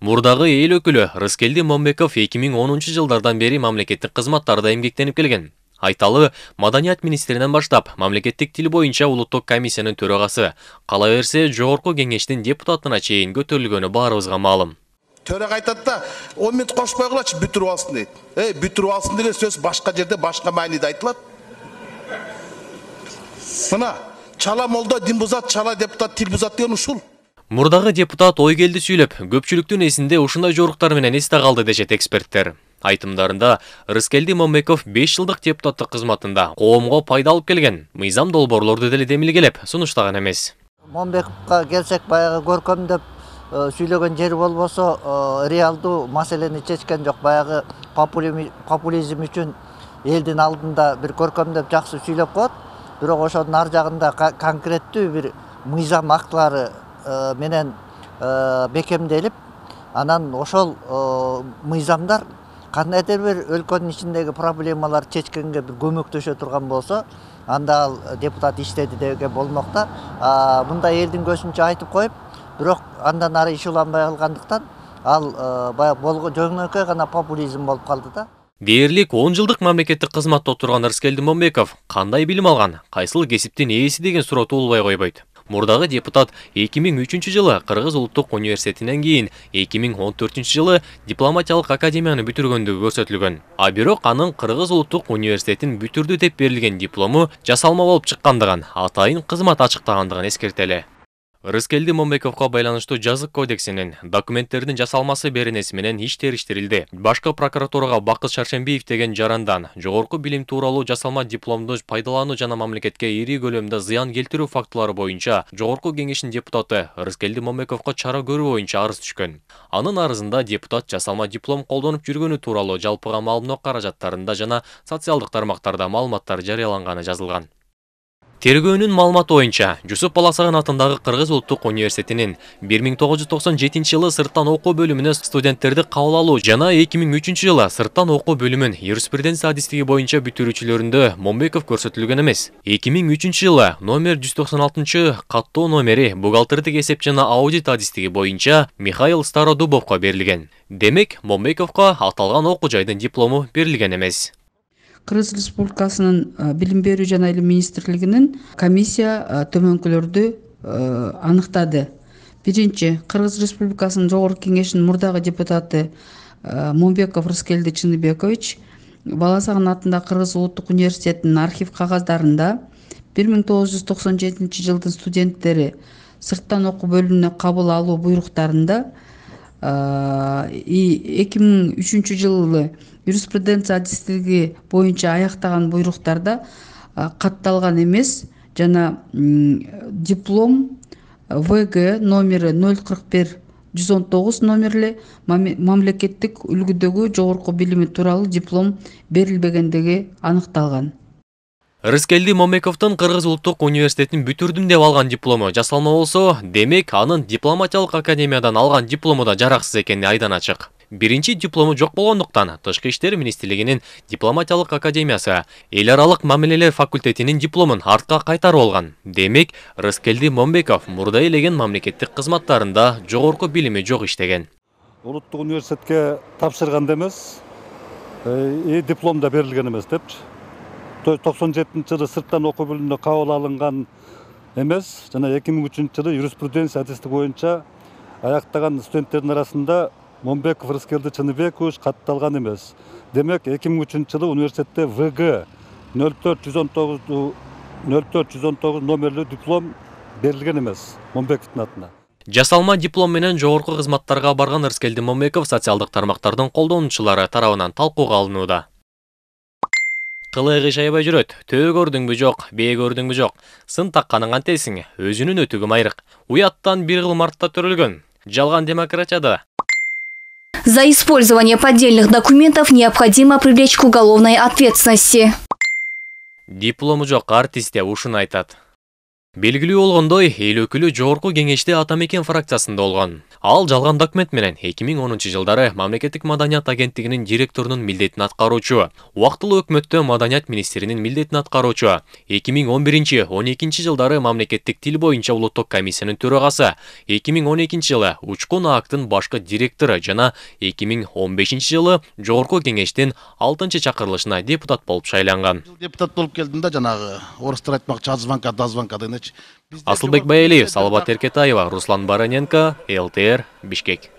Мұрдағы эл өкілі рыскелди момбеков 2010 жылдардан бері мамлекеттик қызматтарда эмгектенип келген айталы маданият министринен баштап мамлекеттик тіл бойынша улуттук комиссияның төрагасы қалай берсе жогорку кеңештин депутатына чейин көтөрүлгөнү баарыбызга маалым төраға айтатта, да он минут қоспай қылайыншы алсын дейді Ә, э, бүтіріп алсын деген сөз башқа жерде башқа мәниде айтылады мына чала молда дин чала депутат тіл бұзат деген ұшыл мурдагы депутат ой сүйлөп көпчүлүктүн эсинде ушундай жоруктар менен эсте калды дешет эксперттер айтымдарында рыскелди момбеков 5 жылдық депутаттык кызматында коомго пайда алып келген мыйзам долбоорлорду деле демилгелеп сунуштаган эмес момбековго келсек баягы көркөмдөп э, сүйлөгөн жери болбосо э, реалды маселени чечкен жоқ баяғы популизм үшін элдин алдында бир деп жақсы сүйлөп коет бірақ ошонун ар жағында конкретті бір мыйзам актылары менен бекемделип анан ошол мыйзамдар кандайдыр бир өлкөнүн ичиндеги проблемаларды чечкенге бир көмөктөшө турган болсо анда ал депутат иштеди деуге болмок да мындай элдин көзүнчө айтып коюп бирок андан ары иш уланбай калгандыктан ал баягы жөнөкөй гана популизм болуп калды да дээрлик он жылдык мамлекеттик кызматта отурган ырыскелди момбеков кандай билим алган кайсыл кесиптин ээси деген суроо туулбай койбойт Мұрдағы депутат 2003 жылы Қырғыз ұлттық университетінен кейін, 2014 жылы дипломатиялық академияны бүтіргенді көрсөтүлгөн. А бирок анын Кыргыз улуттук университетин деп берілген дипломы жасалма болып чыккандыгын, атайын қызмат ашықтағандыған ескертелі. рыскелди момбековго байланыштуу жазык кодексинин документтердин жасалмасы беренеси менен иш териштирилди башкы прокуратурага бакыт шаршенбиев деген жарандан жогорку билим тууралуу жасалма дипломду пайдалануу жана мамлекетке ири көлөмдө зыян келтирүү фактылары боюнча жогорку кеңештин депутаты рыскелди момбековко чара көрүү боюнча арыз түшкөн анын арызында депутат жасалма диплом колдонуп жүргөнү тууралуу жалпыга маалымдоо каражаттарында жана социалдык тармактарда маалыматтар жарыяланганы жазылган тергөөнүн маалыматы боюнча жусуп баласаган атындагы кыргыз улуттук университетинин 1997 жылы сырттан окуу бөлүмүнө студенттерди кабыл алуу жана 2003 жылы сырттан окуу бөлүмүн юриспруденция адистиги боюнча бүтүрүүчүлөрүндө момбеков көрсөтүлгөн эмес 2003 жылы номер 196- токсон алтынчы каттоо номери бухгалтердик эсеп жана аудит адистиги боюнча михаил стародубовко берилген демек момбековко аталган окуу жайдын диплому берилген эмес кыргыз республикасынын билим берүү жана илим министрлигинин комиссия төмөнкүлөрдү аныктады биринчи кыргыз республикасынын жогорку кеңешинин мурдагы депутаты момбеков рыскелди чыныбекович баласагын атындагы кыргыз улуттук университетинин архив кагаздарында бир миң тогуз жүз токсон жетинчи жылдын студенттери сырттан окуу бөлүмүнө кабыл алуу буйруктарында Э, эки миң үчүнчү жылы юриспруденция адистиги боюнча аяктаган буйруктарда э, катталган эмес жана диплом э, вг номери ноль кырк бир жүз он тогуз номерли мамлекеттик үлгүдөгү жогорку билими тууралуу диплом берилбегендиги аныкталган рыскелди момбековдун кыргыз улуттук университетин бүтүрдүм деп алган диплому жасалма болсо демек анын дипломатиялык академиядан алган диплому да жараксыз экени айдан ачык биринчи диплому жок болгондуктан тышкы иштер министрлигинин дипломатиялык академиясы эл аралык мамилелер факультетинин дипломун артка кайтарып алган демек рыскелди момбеков мурда ээлеген мамлекеттик кызматтарында жогорку билими жок иштеген улуттук университетке тапшырган да эмес э, и диплом да берилген эмес депчи тоқсан жетінші жылы сырттан оқу бөлүмүнө қабыл алынған емес жана эки миң үчүнчү жылы юриспруденция адистиги боюнча аяктаган студенттердин арасында момбеков рыскелди чыныбекович катталган эмес демек эки миң үчүнчү жылы университетте вг нөл төрт жүз он тогуз нөл төрт жүз он тогуз номерлүү диплом берилген эмес момбековдун атына жасалма диплом менен жогорку кызматтарга барган ырыскелди момбеков социалдык тармактардын колдонуучулары тарабынан талкууга алынууда кылы кыйшая төй жүрөт төө көрдүңбү жок бээ көрдүңбү жок сын такканың кантесиң өзүнүн өтүгү майрык уяттан бир кыл мартта төрөлгөн жалган демократияда За использование поддельных документов необходимо привлечь к уголовной ответственности. Диплому жоқ артисте ушын айтат белгилүү болгондой эл өкүлү жогорку кеңеште Атамекен фракциясында болгон ал жалған документ менен 2010 жылдары мамлекеттик маданият агенттигинин директорунун милдетин аткаруучу Уақтылы өкмөттө маданият министринин милдетін аткаруучу эки миң он жылдары мамлекеттик тіл бойынша улуттук комиссиянын төрагасы эки 2012 жылы учкун Ақтың башкы директору жана 2015 миң жылы жогорку кеңештин 6 чакырылышына депутат болуп шайланган депутат болып келдим да жанагы орустар асылбек Баялиев, салават эркетаева руслан Бараненко, лтр бишкек